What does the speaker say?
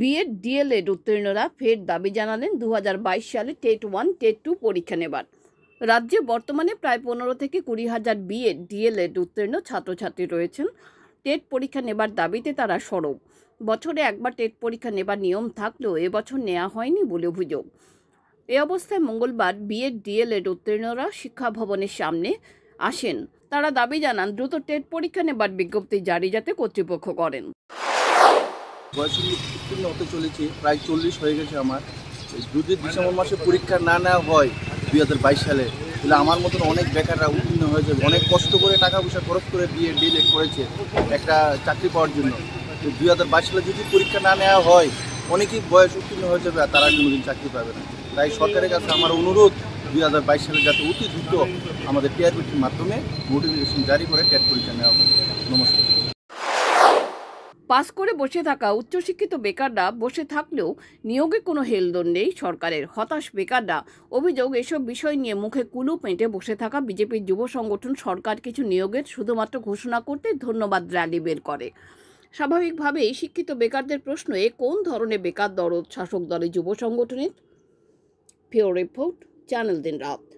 B Ed D.El.Ed উত্তীর্ণরা ফের দাবি জানালেন দু সালে টেট ওয়ান টেট টু পরীক্ষা নেবার রাজ্যে বর্তমানে প্রায় পনেরো থেকে কুড়ি হাজার বিএড ডিএলএড উত্তীর্ণ ছাত্রছাত্রী রয়েছেন টেট পরীক্ষা নেবার দাবিতে তারা সরব বছরে একবার টেট পরীক্ষা নেবার নিয়ম থাকলেও এবছর নেওয়া হয়নি বলে অভিযোগ এ অবস্থায় মঙ্গলবার বিএড ডিএলএড উত্তীর্ণরা শিক্ষা ভবনের সামনে আসেন তারা দাবি জানান দ্রুত টেট পরীক্ষা নেবার বিজ্ঞপ্তি জারি যাতে কর্তৃপক্ষ করেন উত্তীর্ণ হতে চলেছি প্রায় চল্লিশ হয়ে গেছে আমার যদি ডিসেম্বর মাসে পরীক্ষা না নেওয়া হয় দুই হাজার বাইশ সালে তাহলে আমার মতন অনেক বেকাররা উত্তীর্ণ হয়ে যাবে অনেক কষ্ট করে টাকা পয়সা খরচ করে বিয়ে ডিলেট করেছে একটা চাকরি পাওয়ার জন্য তো দুই হাজার বাইশ সালে যদি পরীক্ষা না নেওয়া হয় অনেকেই বয়স উত্তীর্ণ হয়ে যাবে আর তারা কোনোদিন চাকরি পাবে না তাই সরকারের কাছে আমার অনুরোধ দুই হাজার বাইশ সালে যাতে অতি দ্রুত আমাদের টিআরপিটির মাধ্যমে নোটিফিকেশন জারি করে টেট পরীক্ষা নেওয়া হবে নমস্কার পাস করে বসে থাকা উচ্চশিক্ষিত বেকাররা বসে থাকলেও নিয়োগে কোনো হেলদোল নেই সরকারের হতাশ বেকাররা অভিযোগ এসব বিষয় নিয়ে মুখে কুলু পেঁটে বসে থাকা বিজেপির যুব সংগঠন সরকার কিছু নিয়োগের শুধুমাত্র ঘোষণা করতে ধন্যবাদ র্যালি বের করে স্বাভাবিকভাবেই শিক্ষিত বেকারদের প্রশ্নে কোন ধরনের বেকার দরদ শাসক দলে যুব সংগঠনের ফিও রিপোর্ট চ্যানেল দিন রাত